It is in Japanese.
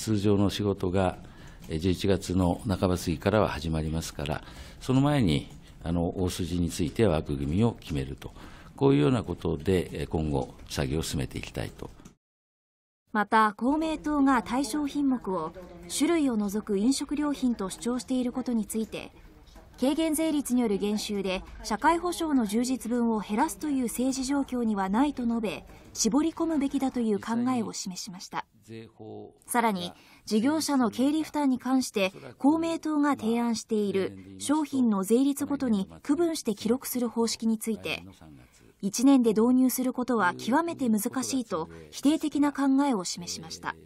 通常の仕事が11月の半ば過ぎからは始まりますから、その前にあの大筋については枠組みを決めると、こういうようなことで今後、作業を進めていきたいと。また公明党が対象品目を種類を除く飲食料品と主張していることについて軽減税率による減収で社会保障の充実分を減らすという政治状況にはないと述べ絞り込むべきだという考えを示しましたさらに事業者の経理負担に関して公明党が提案している商品の税率ごとに区分して記録する方式について1年で導入することは極めて難しいと否定的な考えを示しました。